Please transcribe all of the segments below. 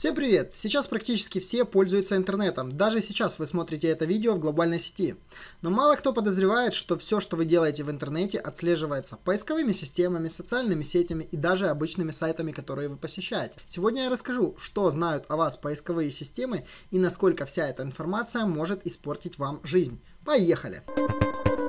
Всем привет! Сейчас практически все пользуются интернетом. Даже сейчас вы смотрите это видео в глобальной сети. Но мало кто подозревает, что все, что вы делаете в интернете, отслеживается поисковыми системами, социальными сетями и даже обычными сайтами, которые вы посещаете. Сегодня я расскажу, что знают о вас поисковые системы и насколько вся эта информация может испортить вам жизнь. Поехали! Поехали!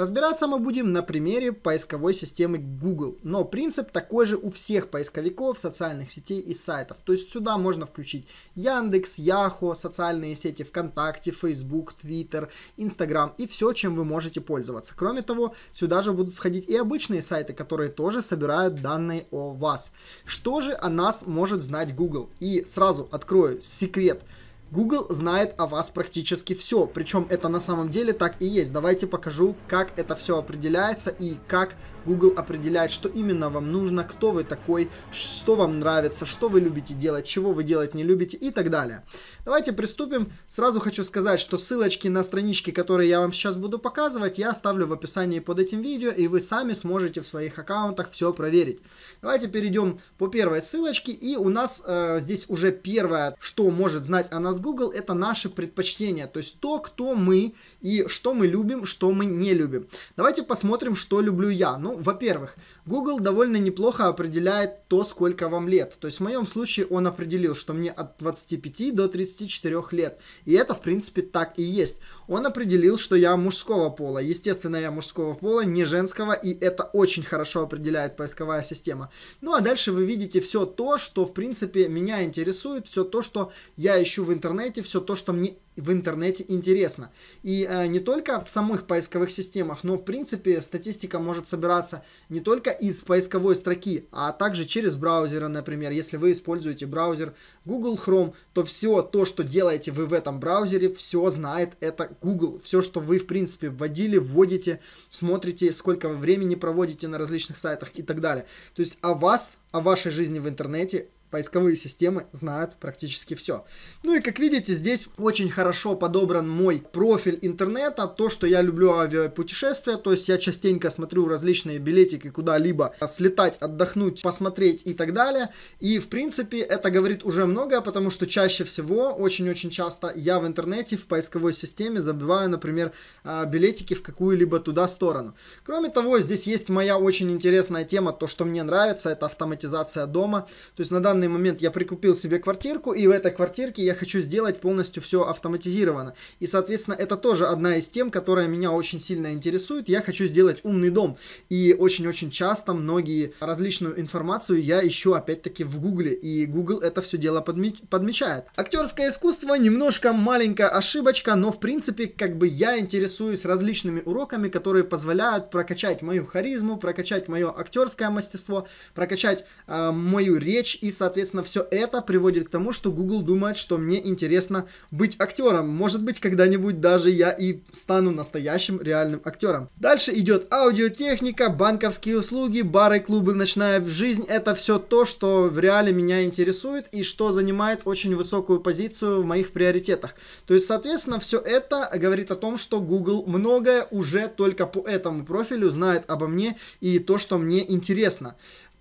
Разбираться мы будем на примере поисковой системы Google, но принцип такой же у всех поисковиков, социальных сетей и сайтов. То есть сюда можно включить Яндекс, Яхо, социальные сети ВКонтакте, Facebook, Twitter, Instagram и все, чем вы можете пользоваться. Кроме того, сюда же будут входить и обычные сайты, которые тоже собирают данные о вас. Что же о нас может знать Google? И сразу открою секрет – Google знает о вас практически все, причем это на самом деле так и есть. Давайте покажу, как это все определяется и как Google определяет, что именно вам нужно, кто вы такой, что вам нравится, что вы любите делать, чего вы делать не любите и так далее. Давайте приступим. Сразу хочу сказать, что ссылочки на странички, которые я вам сейчас буду показывать, я оставлю в описании под этим видео, и вы сами сможете в своих аккаунтах все проверить. Давайте перейдем по первой ссылочке, и у нас э, здесь уже первое, что может знать о нас Google это наши предпочтения, то есть то, кто мы и что мы любим, что мы не любим. Давайте посмотрим, что люблю я. Ну, во-первых, Google довольно неплохо определяет то, сколько вам лет. То есть в моем случае он определил, что мне от 25 до 34 лет. И это, в принципе, так и есть. Он определил, что я мужского пола. Естественно, я мужского пола, не женского, и это очень хорошо определяет поисковая система. Ну, а дальше вы видите все то, что, в принципе, меня интересует, все то, что я ищу в интернете интернете все то, что мне в интернете интересно. И э, не только в самых поисковых системах, но в принципе статистика может собираться не только из поисковой строки, а также через браузеры, например. Если вы используете браузер Google Chrome, то все то, что делаете вы в этом браузере, все знает это Google. Все, что вы в принципе вводили, вводите, смотрите, сколько времени проводите на различных сайтах и так далее. То есть о вас, о вашей жизни в интернете поисковые системы знают практически все. Ну и как видите, здесь очень хорошо подобран мой профиль интернета, то, что я люблю авиапутешествия, то есть я частенько смотрю различные билетики куда-либо, а, слетать, отдохнуть, посмотреть и так далее. И в принципе это говорит уже многое, потому что чаще всего, очень-очень часто я в интернете, в поисковой системе забиваю, например, а, билетики в какую-либо туда сторону. Кроме того, здесь есть моя очень интересная тема, то, что мне нравится, это автоматизация дома. То есть на данный данный момент я прикупил себе квартирку, и в этой квартирке я хочу сделать полностью все автоматизировано. И, соответственно, это тоже одна из тем, которая меня очень сильно интересует. Я хочу сделать умный дом. И очень-очень часто многие различную информацию я ищу опять-таки в Гугле. И Google это все дело подме- подмечает. Актерское искусство немножко маленькая ошибочка, но в принципе как бы я интересуюсь различными уроками, которые позволяют прокачать мою харизму, прокачать мое актерское мастерство, прокачать э, мою речь и, соответственно, соответственно, все это приводит к тому, что Google думает, что мне интересно быть актером. Может быть, когда-нибудь даже я и стану настоящим реальным актером. Дальше идет аудиотехника, банковские услуги, бары, клубы, ночная жизнь. Это все то, что в реале меня интересует и что занимает очень высокую позицию в моих приоритетах. То есть, соответственно, все это говорит о том, что Google многое уже только по этому профилю знает обо мне и то, что мне интересно.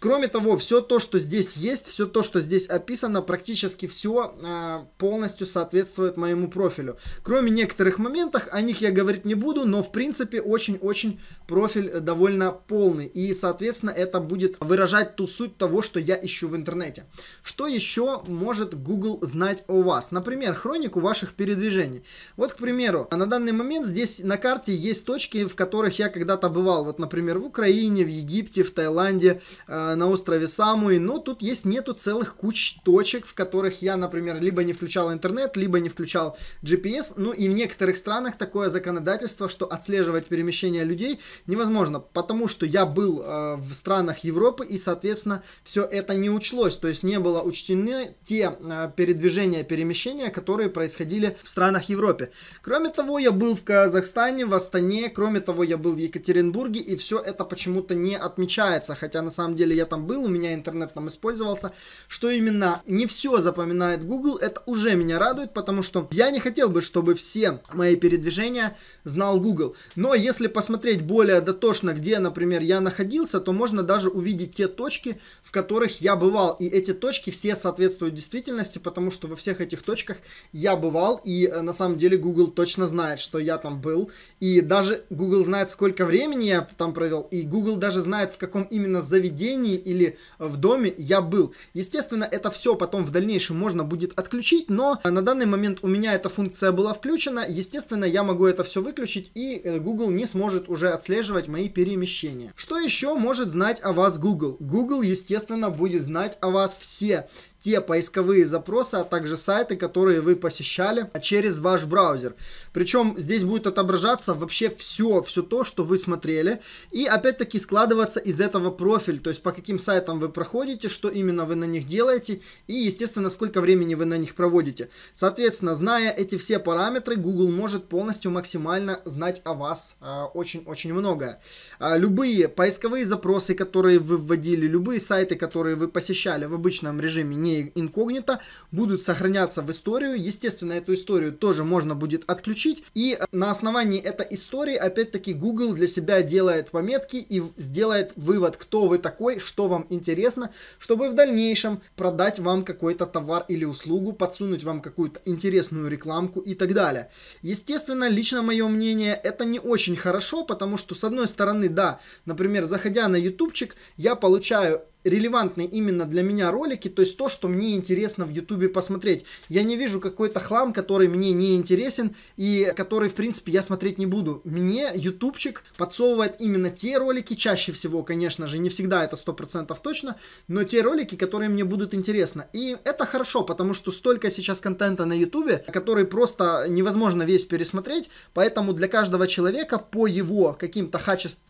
Кроме того, все то, что здесь есть, все то, что здесь описано, практически все э, а, полностью соответствует моему профилю. Кроме некоторых моментов, о них я говорить не буду, но в принципе очень-очень профиль э, довольно полный. И, соответственно, это будет выражать ту суть того, что я ищу в интернете. Что еще может Google знать о вас? Например, хронику ваших передвижений. Вот, к примеру, на данный момент здесь на карте есть точки, в которых я когда-то бывал. Вот, например, в Украине, в Египте, в Таиланде, э, Э, на острове Самуи, но тут есть нету целых куч точек, в которых я, например, либо не включал интернет, либо не включал GPS, ну и в некоторых странах такое законодательство, что отслеживать перемещение людей невозможно, потому что я был э, в странах Европы и, соответственно, все это не учлось, то есть не было учтены те э, передвижения, перемещения, которые происходили в странах Европе. Кроме того, я был в Казахстане, в Астане, кроме того, я был в Екатеринбурге, и все это почему-то не отмечается, хотя на самом деле я там был, у меня интернет там использовался, что именно не все запоминает Google, это уже меня радует, потому что я не хотел бы, чтобы все мои передвижения знал Google. Но если посмотреть более дотошно, где, например, я находился, то можно даже увидеть те точки, в которых я бывал. И эти точки все соответствуют действительности, потому что во всех этих точках я бывал, и э, на самом деле Google точно знает, что я там был. И даже Google знает, сколько времени я там провел, и Google даже знает, в каком именно заведении компании или в доме я был. Естественно, это все потом в дальнейшем можно будет отключить, но на данный момент у меня эта функция была включена. Естественно, я могу это все выключить, и э, Google не сможет уже отслеживать мои перемещения. Что еще может знать о вас Google? Google, естественно, будет знать о вас все те поисковые запросы, а также сайты, которые вы посещали через ваш браузер. Причем здесь будет отображаться вообще все, все то, что вы смотрели, и опять-таки складываться из этого профиль, то есть по каким сайтам вы проходите, что именно вы на них делаете, и, естественно, сколько времени вы на них проводите. Соответственно, зная эти все параметры, Google может полностью максимально знать о вас а, очень-очень многое. А, любые поисковые запросы, которые вы вводили, любые сайты, которые вы посещали в обычном режиме, не не инкогнито, будут сохраняться в историю. Естественно, эту историю тоже можно будет отключить. И на основании этой истории, опять-таки, Google для себя делает пометки и сделает вывод, кто вы такой, что вам интересно, чтобы в дальнейшем продать вам какой-то товар или услугу, подсунуть вам какую-то интересную рекламку и так далее. Естественно, лично мое мнение, это не очень хорошо, потому что, с одной стороны, да, например, заходя на ютубчик, я получаю релевантные именно для меня ролики, то есть то, что мне интересно в Ютубе посмотреть. Я не вижу какой-то хлам, который мне не интересен и который, в принципе, я смотреть не буду. Мне Ютубчик подсовывает именно те ролики, чаще всего, конечно же, не всегда это 100% точно, но те ролики, которые мне будут интересны. И это хорошо, потому что столько сейчас контента на Ютубе, который просто невозможно весь пересмотреть, поэтому для каждого человека по его каким-то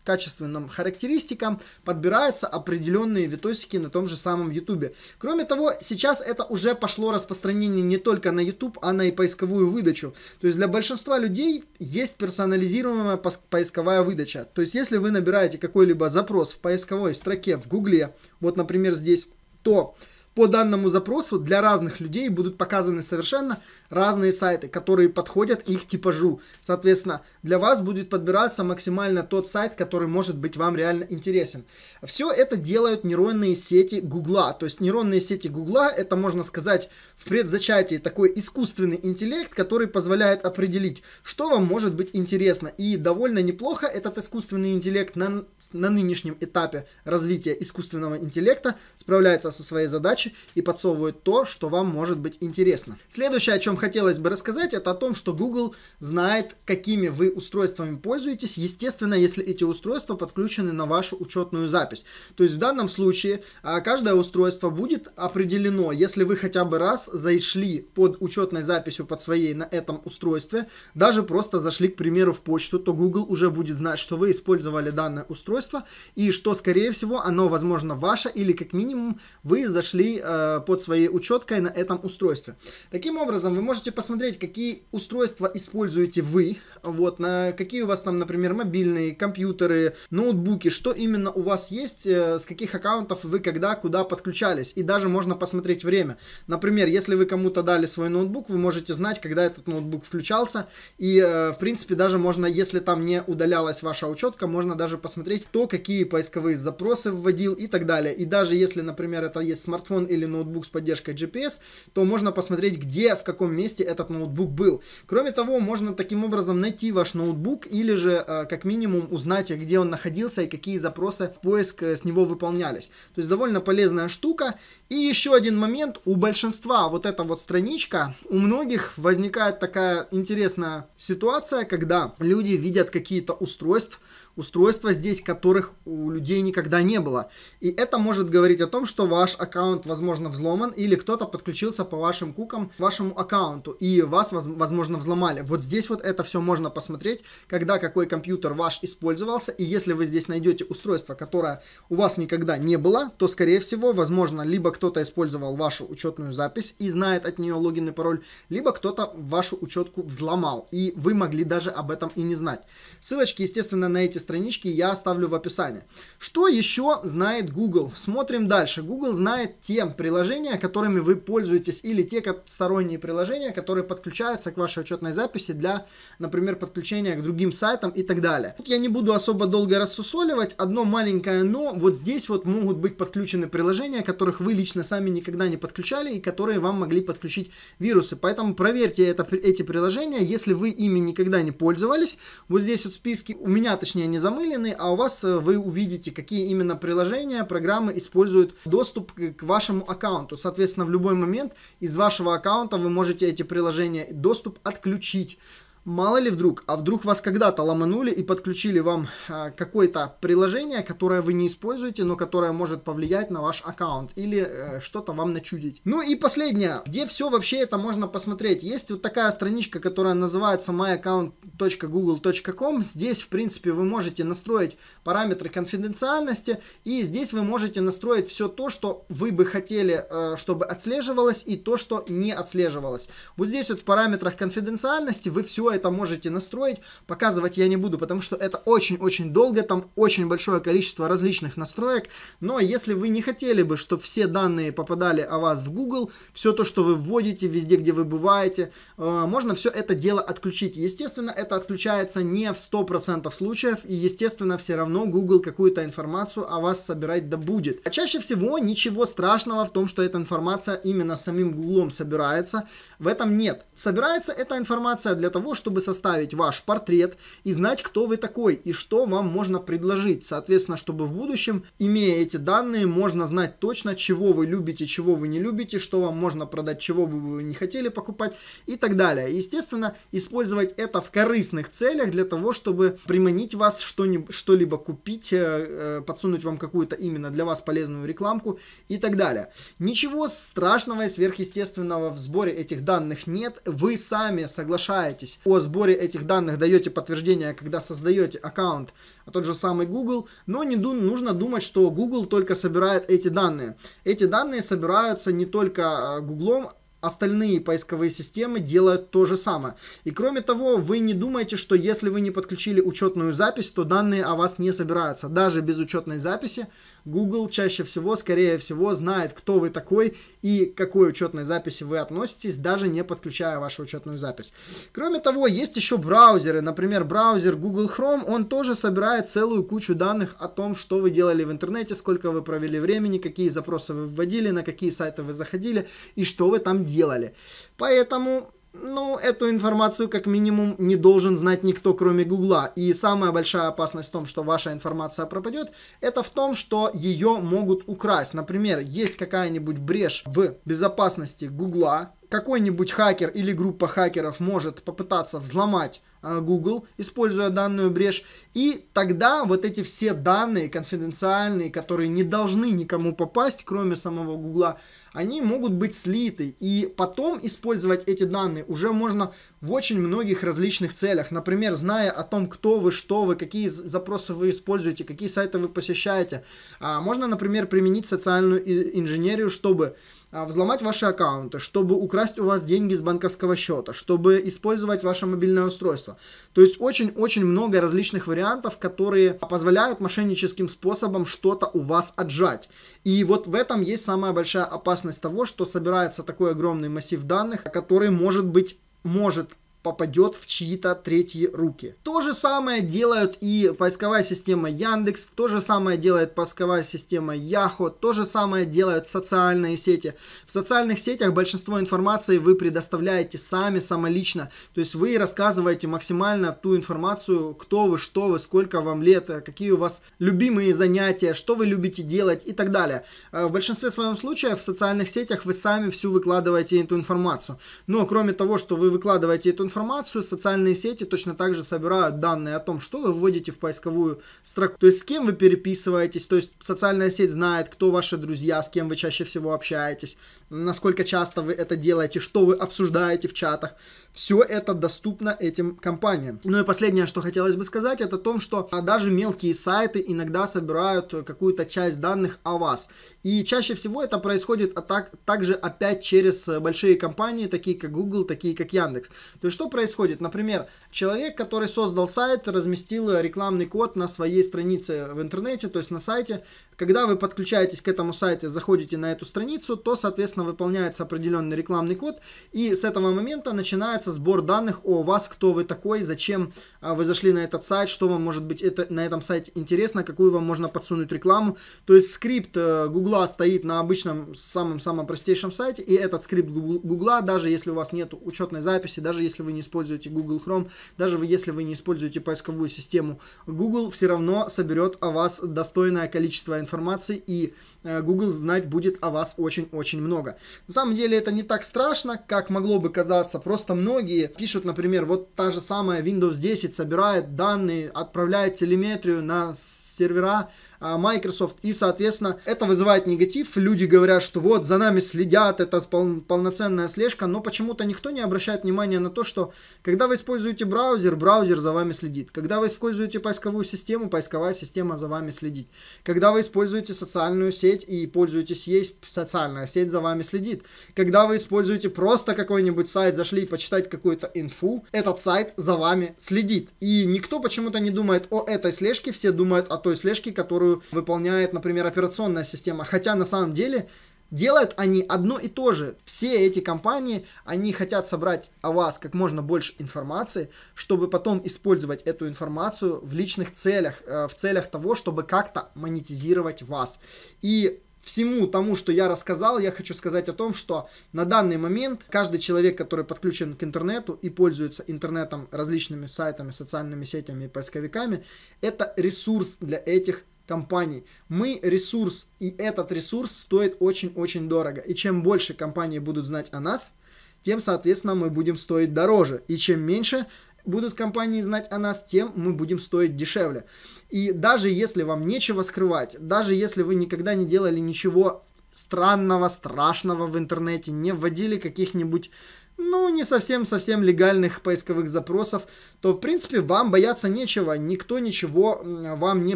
качественным характеристикам подбираются определенные вид видосики на том же самом YouTube. Кроме того, сейчас это уже пошло распространение не только на YouTube, а на и поисковую выдачу. То есть для большинства людей есть персонализируемая поисковая выдача. То есть если вы набираете какой-либо запрос в поисковой строке в Гугле, вот, например, здесь, то по данному запросу для разных людей будут показаны совершенно разные сайты, которые подходят их типажу. Соответственно, для вас будет подбираться максимально тот сайт, который может быть вам реально интересен. Все это делают нейронные сети Гугла. То есть нейронные сети Гугла это, можно сказать, в предзачатии такой искусственный интеллект, который позволяет определить, что вам может быть интересно. И довольно неплохо этот искусственный интеллект на, на нынешнем этапе развития искусственного интеллекта справляется со своей задачей передачи и подсовывают то, что вам может быть интересно. Следующее, о чем хотелось бы рассказать, это о том, что Google знает, какими вы устройствами пользуетесь, естественно, если эти устройства подключены на вашу учетную запись. То есть в данном случае а, каждое устройство будет определено, если вы хотя бы раз зашли под учетной записью под своей на этом устройстве, даже просто зашли, к примеру, в почту, то Google уже будет знать, что вы использовали данное устройство и что, скорее всего, оно, возможно, ваше или как минимум вы зашли Э, под своей учеткой на этом устройстве. Таким образом, вы можете посмотреть, какие устройства используете вы, вот, на какие у вас там, например, мобильные, компьютеры, ноутбуки, что именно у вас есть, э, с каких аккаунтов вы когда, куда подключались. И даже можно посмотреть время. Например, если вы кому-то дали свой ноутбук, вы можете знать, когда этот ноутбук включался. И, э, в принципе, даже можно, если там не удалялась ваша учетка, можно даже посмотреть, кто какие поисковые запросы вводил и так далее. И даже если, например, это есть смартфон, телефон или ноутбук с поддержкой GPS, то можно посмотреть, где, в каком месте этот ноутбук был. Кроме того, можно таким образом найти ваш ноутбук или же, э, как минимум, узнать, где он находился и какие запросы в поиск э, с него выполнялись. То есть довольно полезная штука. И еще один момент, у большинства вот эта вот страничка, у многих возникает такая интересная ситуация, когда люди видят какие-то устройства, устройства здесь, которых у людей никогда не было. И это может говорить о том, что ваш аккаунт, возможно, взломан, или кто-то подключился по вашим кукам к вашему аккаунту, и вас, возможно, взломали. Вот здесь вот это все можно посмотреть, когда какой компьютер ваш использовался, и если вы здесь найдете устройство, которое у вас никогда не было, то, скорее всего, возможно, либо кто-то использовал вашу учетную запись и знает от нее логин и пароль, либо кто-то вашу учетку взломал, и вы могли даже об этом и не знать. Ссылочки, естественно, на эти странички я оставлю в описании. Что еще знает Google? Смотрим дальше. Google знает те приложения, которыми вы пользуетесь, или те сторонние приложения, которые подключаются к вашей учетной записи для, например, подключения к другим сайтам и так далее. Тут я не буду особо долго рассусоливать. Одно маленькое но. Вот здесь вот могут быть подключены приложения, которых вы лично сами никогда не подключали и которые вам могли подключить вирусы. Поэтому проверьте это, эти приложения. Если вы ими никогда не пользовались, вот здесь вот списки, у меня точнее не замылены, а у вас э, вы увидите, какие именно приложения, программы используют доступ к вашему аккаунту. Соответственно, в любой момент из вашего аккаунта вы можете эти приложения доступ отключить. Мало ли вдруг, а вдруг вас когда-то ломанули и подключили вам а, какое-то приложение, которое вы не используете, но которое может повлиять на ваш аккаунт или э, что-то вам начудить. Ну и последнее, где все вообще это можно посмотреть. Есть вот такая страничка, которая называется myaccount.google.com. Здесь, в принципе, вы можете настроить параметры конфиденциальности и здесь вы можете настроить все то, что вы бы хотели, э, чтобы отслеживалось и то, что не отслеживалось. Вот здесь вот в параметрах конфиденциальности вы все это можете настроить. Показывать я не буду, потому что это очень-очень долго, там очень большое количество различных настроек. Но если вы не хотели бы, чтобы все данные попадали о вас в Google, все то, что вы вводите везде, где вы бываете, э, можно все это дело отключить. Естественно, это отключается не в 100% случаев, и, естественно, все равно Google какую-то информацию о вас собирать да будет. А чаще всего ничего страшного в том, что эта информация именно самим Гуглом собирается. В этом нет. Собирается эта информация для того, чтобы составить ваш портрет и знать, кто вы такой и что вам можно предложить. Соответственно, чтобы в будущем, имея эти данные, можно знать точно, чего вы любите, чего вы не любите, что вам можно продать, чего бы вы не хотели покупать и так далее. Естественно, использовать это в корыстных целях для того, чтобы приманить вас что-либо купить, э, э, подсунуть вам какую-то именно для вас полезную рекламку и так далее. Ничего страшного и сверхъестественного в сборе этих данных нет. Вы сами соглашаетесь о сборе этих данных даете подтверждение, когда создаете аккаунт, а тот же самый Google, но не ду нужно думать, что Google только собирает эти данные. Эти данные собираются не только Google, а, остальные поисковые системы делают то же самое. И кроме того, вы не думаете, что если вы не подключили учетную запись, то данные о вас не собираются. Даже без учетной записи Google чаще всего, скорее всего, знает, кто вы такой и к какой учетной записи вы относитесь, даже не подключая вашу учетную запись. Кроме того, есть еще браузеры. Например, браузер Google Chrome, он тоже собирает целую кучу данных о том, что вы делали в интернете, сколько вы провели времени, какие запросы вы вводили, на какие сайты вы заходили и что вы там делали. Поэтому ну, эту информацию как минимум не должен знать никто, кроме Гугла. И самая большая опасность в том, что ваша информация пропадет, это в том, что ее могут украсть. Например, есть какая-нибудь брешь в безопасности Гугла, какой-нибудь хакер или группа хакеров может попытаться взломать Э, Google, используя данную брешь. И тогда вот эти все данные конфиденциальные, которые не должны никому попасть, кроме самого Google, они могут быть слиты. И потом использовать эти данные уже можно в очень многих различных целях. Например, зная о том, кто вы, что вы, какие запросы вы используете, какие сайты вы посещаете. А можно, например, применить социальную инженерию, чтобы а, взломать ваши аккаунты, чтобы украсть у вас деньги с банковского счета, чтобы использовать ваше мобильное устройство. То есть очень-очень много различных вариантов, которые позволяют мошенническим способом что-то у вас отжать. И вот в этом есть самая большая опасность того, что собирается такой огромный массив данных, который может быть может попадет в чьи-то третьи руки. То же самое делают и поисковая система Яндекс, то же самое делает поисковая система Яхо, то же самое делают социальные сети. В социальных сетях большинство информации вы предоставляете сами, самолично. То есть вы рассказываете максимально ту информацию, кто вы, что вы, сколько вам лет, какие у вас любимые занятия, что вы любите делать и так далее. Э, в большинстве своем случаев в социальных сетях вы сами всю выкладываете эту информацию. Но кроме того, что вы выкладываете эту информацию, социальные сети точно так же собирают данные о том, что вы вводите в поисковую строку, то есть с кем вы переписываетесь, то есть социальная сеть знает, кто ваши друзья, с кем вы чаще всего общаетесь, насколько часто вы это делаете, что вы обсуждаете в чатах. Все это доступно этим компаниям. Ну и последнее, что хотелось бы сказать, это о том, что а, даже мелкие сайты иногда собирают э, какую-то часть данных о вас. И чаще всего это происходит а так, также опять через э, большие компании, такие как Google, такие как Яндекс. То есть что происходит? Например, человек, который создал сайт, разместил э, рекламный код на своей странице в интернете, то есть на сайте. Когда вы подключаетесь к этому сайту, заходите на эту страницу, то, соответственно, выполняется определенный рекламный код. И с этого момента начинается сбор данных о вас, кто вы такой, зачем а, вы зашли на этот сайт, что вам может быть это, на этом сайте интересно, какую вам можно подсунуть рекламу. То есть скрипт э, Google Гугла стоит на обычном самом-самом простейшем сайте, и этот скрипт Гугла, даже если у вас нет учетной записи, даже если вы не используете Google Chrome, даже если вы не используете поисковую систему, Google все равно соберет о вас достойное количество информации, и э, Google знать будет о вас очень-очень много. На самом деле это не так страшно, как могло бы казаться. Просто многие пишут, например, вот та же самая Windows 10 собирает данные, отправляет телеметрию на сервера, а, Microsoft, и, соответственно, это вызывает негатив, люди говорят, что вот, за нами следят, это пол- полноценная слежка, но почему-то никто не обращает внимания на то, что когда вы используете браузер, браузер за вами следит, когда вы используете поисковую систему, поисковая система за вами следит, когда вы используете социальную сеть и пользуетесь ей, социальная сеть за вами следит, когда вы используете просто какой-нибудь сайт, зашли почитать какую-то инфу, этот сайт за вами следит, и никто почему-то не думает о этой слежке, все думают о той слежке, которую которую выполняет, например, операционная система. Хотя на самом деле делают они одно и то же. Все эти компании, они хотят собрать о вас как можно больше информации, чтобы потом использовать эту информацию в личных целях, э, в целях того, чтобы как-то монетизировать вас. И всему тому, что я рассказал, я хочу сказать о том, что на данный момент каждый человек, который подключен к интернету и пользуется интернетом, различными сайтами, социальными сетями и поисковиками, это ресурс для этих компаний. Мы ресурс, и этот ресурс стоит очень-очень дорого. И чем больше компании будут знать о нас, тем, соответственно, мы будем стоить дороже. И чем меньше будут компании знать о нас, тем мы будем стоить дешевле. И даже если вам нечего скрывать, даже если вы никогда не делали ничего странного, страшного в интернете, не вводили каких-нибудь ну, не совсем-совсем легальных поисковых запросов, то, в принципе, вам бояться нечего, никто ничего вам не,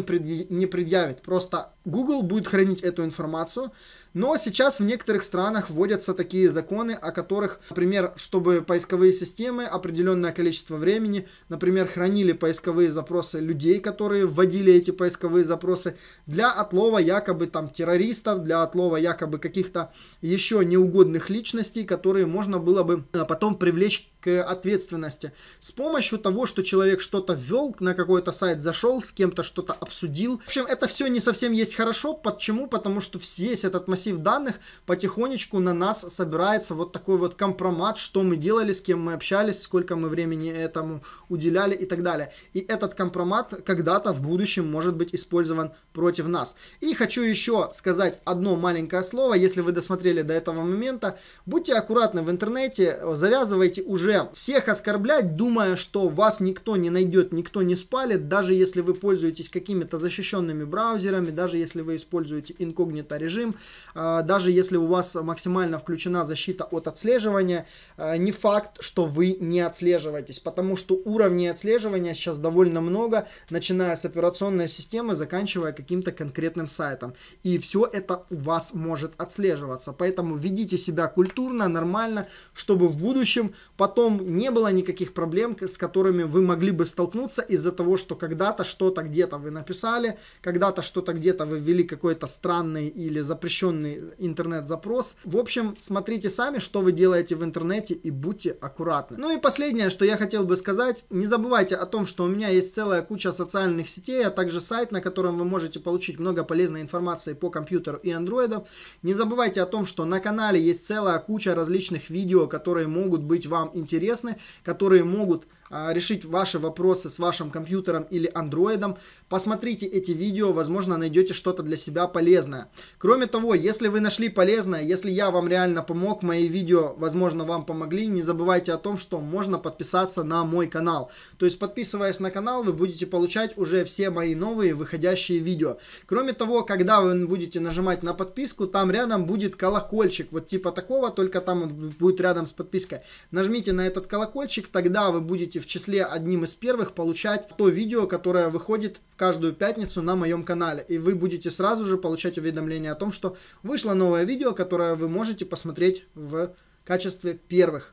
предъявит. Просто Google будет хранить эту информацию, но сейчас в некоторых странах вводятся такие законы, о которых, например, чтобы поисковые системы определенное количество времени, например, хранили поисковые запросы людей, которые вводили эти поисковые запросы для отлова якобы там террористов, для отлова якобы каких-то еще неугодных личностей, которые можно было бы э, потом привлечь к ответственности. С помощью того, что человек что-то ввел, на какой-то сайт зашел, с кем-то что-то обсудил. В общем, это все не совсем есть хорошо. Почему? Потому что весь этот массив данных потихонечку на нас собирается вот такой вот компромат, что мы делали, с кем мы общались, сколько мы времени этому уделяли и так далее. И этот компромат когда-то в будущем может быть использован против нас. И хочу еще сказать одно маленькое слово, если вы досмотрели до этого момента. Будьте аккуратны в интернете, завязывайте уже уже всех оскорблять, думая, что вас никто не найдет, никто не спалит, даже если вы пользуетесь какими-то защищенными браузерами, даже если вы используете инкогнито режим, а, даже если у вас максимально включена защита от отслеживания, а, не факт, что вы не отслеживаетесь, потому что уровней отслеживания сейчас довольно много, начиная с операционной системы, заканчивая каким-то конкретным сайтом. И все это у вас может отслеживаться. Поэтому ведите себя культурно, нормально, чтобы в будущем потом потом не было никаких проблем, с которыми вы могли бы столкнуться из-за того, что когда-то что-то где-то вы написали, когда-то что-то где-то вы ввели какой-то странный или запрещенный интернет-запрос. В общем, смотрите сами, что вы делаете в интернете и будьте аккуратны. Ну и последнее, что я хотел бы сказать, не забывайте о том, что у меня есть целая куча социальных сетей, а также сайт, на котором вы можете получить много полезной информации по компьютеру и андроиду. Не забывайте о том, что на канале есть целая куча различных видео, которые могут быть вам интересны интересны, которые могут а, решить ваши вопросы с вашим компьютером или андроидом. Посмотрите эти видео, возможно, найдете что-то для себя полезное. Кроме того, если вы нашли полезное, если я вам реально помог, мои видео, возможно, вам помогли, не забывайте о том, что можно подписаться на мой канал. То есть, подписываясь на канал, вы будете получать уже все мои новые выходящие видео. Кроме того, когда вы будете нажимать на подписку, там рядом будет колокольчик, вот типа такого, только там он будет рядом с подпиской. Нажмите на этот колокольчик, тогда вы будете будете в числе одним из первых получать то видео, которое выходит каждую пятницу на моем канале. И вы будете сразу же получать уведомление о том, что вышло новое видео, которое вы можете посмотреть в качестве первых.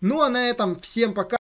Ну а на этом всем пока.